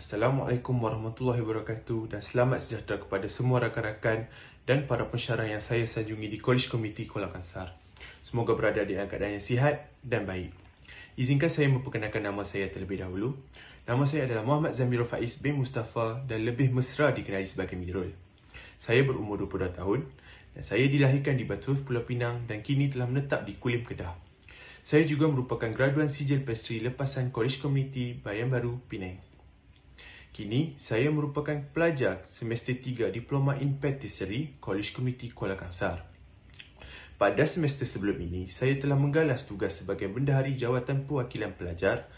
Assalamualaikum warahmatullahi wabarakatuh dan selamat sejahtera kepada semua rakan-rakan dan para pensyarah yang saya sanjungi di College Committee Kuala Kansar. Semoga berada di keadaan yang sihat dan baik. Izinkan saya memperkenalkan nama saya terlebih dahulu. Nama saya adalah Muhammad Zamirul Faiz bin Mustafa dan lebih mesra dikenali sebagai Mirul. Saya berumur 22 tahun dan saya dilahirkan di Batu Pulau Pinang dan kini telah menetap di Kulim Kedah. Saya juga merupakan graduan sijil pastri lepasan College Committee Bayan Baru, Penang. Kini, saya merupakan pelajar semester 3 Diploma in Patisserie, College Community Kuala Kangsar. Pada semester sebelum ini, saya telah menggalas tugas sebagai bendahari Jawatan Perwakilan Pelajar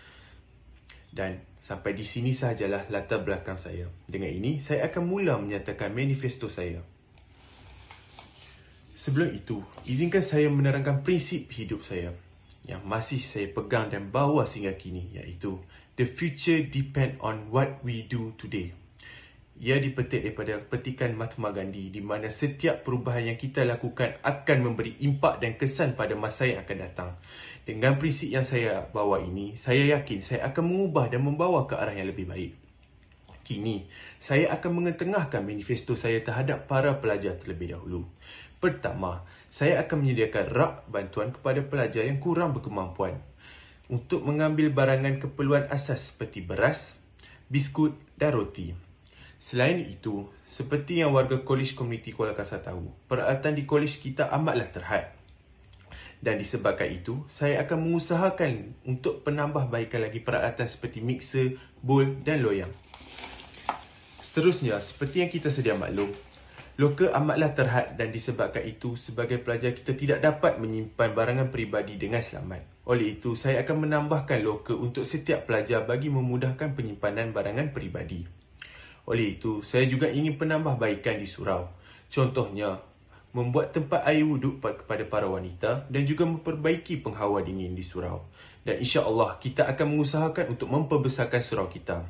dan sampai di sini sahajalah latar belakang saya. Dengan ini, saya akan mula menyatakan manifesto saya. Sebelum itu, izinkan saya menerangkan prinsip hidup saya yang masih saya pegang dan bawa sehingga kini iaitu the future depend on what we do today. Ia dipetik daripada petikan Mahatma Gandhi di mana setiap perubahan yang kita lakukan akan memberi impak dan kesan pada masa yang akan datang. Dengan prinsip yang saya bawa ini, saya yakin saya akan mengubah dan membawa ke arah yang lebih baik. Kini, saya akan mengetengahkan manifesto saya terhadap para pelajar terlebih dahulu. Pertama, saya akan menyediakan rak bantuan kepada pelajar yang kurang berkemampuan untuk mengambil barangan keperluan asas seperti beras, biskut dan roti. Selain itu, seperti yang warga Kolej Komuniti Kuala Kasar tahu, peralatan di kolej kita amatlah terhad. Dan disebabkan itu, saya akan mengusahakan untuk penambahbaikan lagi peralatan seperti mixer, bowl dan loyang. Seterusnya, seperti yang kita sedia maklum, loka amatlah terhad dan disebabkan itu sebagai pelajar kita tidak dapat menyimpan barangan peribadi dengan selamat. Oleh itu, saya akan menambahkan loker untuk setiap pelajar bagi memudahkan penyimpanan barangan peribadi. Oleh itu, saya juga ingin penambahbaikan di surau. Contohnya, membuat tempat air wuduk kepada para wanita dan juga memperbaiki penghawa dingin di surau. Dan insya Allah kita akan mengusahakan untuk memperbesarkan surau kita.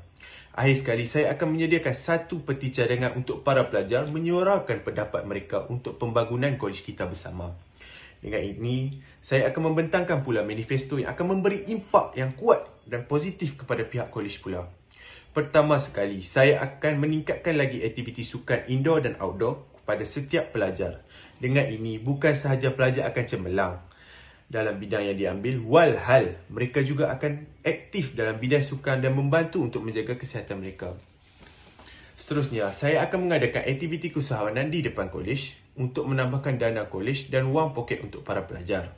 Akhir sekali, saya akan menyediakan satu peti cadangan untuk para pelajar menyuarakan pendapat mereka untuk pembangunan kolej kita bersama. Dengan ini, saya akan membentangkan pula manifesto yang akan memberi impak yang kuat dan positif kepada pihak kolej pula. Pertama sekali, saya akan meningkatkan lagi aktiviti sukan indoor dan outdoor kepada setiap pelajar. Dengan ini, bukan sahaja pelajar akan cemerlang dalam bidang yang diambil, walhal mereka juga akan aktif dalam bidang sukan dan membantu untuk menjaga kesihatan mereka. Seterusnya, saya akan mengadakan aktiviti kesahawanan di depan kolej untuk menambahkan dana kolej dan wang poket untuk para pelajar.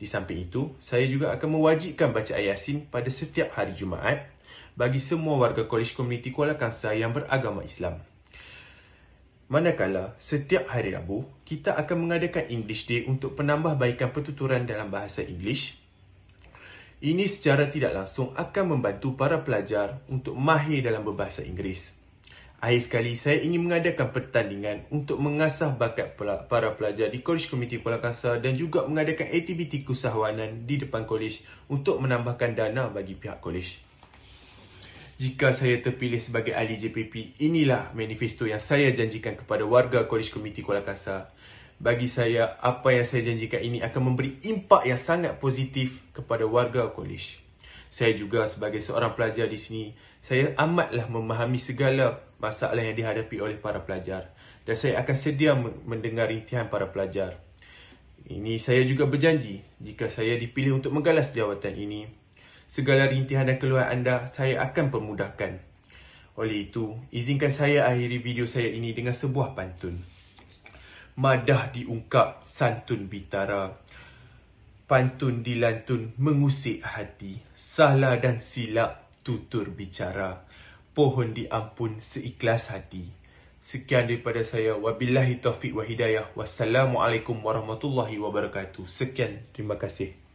Di samping itu, saya juga akan mewajibkan baca ayat Yasin pada setiap hari Jumaat bagi semua warga kolej komuniti Kuala Kangsar yang beragama Islam. Manakala, setiap hari Rabu, kita akan mengadakan English Day untuk penambahbaikan pertuturan dalam bahasa English. Ini secara tidak langsung akan membantu para pelajar untuk mahir dalam berbahasa Inggeris. Akhir sekali, saya ingin mengadakan pertandingan untuk mengasah bakat para pelajar di Kolej Komiti Kuala Kasar dan juga mengadakan aktiviti keusahawanan di depan kolej untuk menambahkan dana bagi pihak kolej. Jika saya terpilih sebagai ahli JPP, inilah manifesto yang saya janjikan kepada warga Kolej Komiti Kuala Kasar. Bagi saya, apa yang saya janjikan ini akan memberi impak yang sangat positif kepada warga kolej. Saya juga sebagai seorang pelajar di sini, saya amatlah memahami segala masalah yang dihadapi oleh para pelajar dan saya akan sedia mendengar rintihan para pelajar. Ini saya juga berjanji jika saya dipilih untuk menggalas jawatan ini, segala rintihan dan keluhan anda saya akan permudahkan. Oleh itu, izinkan saya akhiri video saya ini dengan sebuah pantun. Madah diungkap santun bitara pantun dilantun mengusik hati salah dan silap tutur bicara pohon diampun seikhlas hati sekian daripada saya wabillahi taufik wa wassalamualaikum warahmatullahi wabarakatuh sekian terima kasih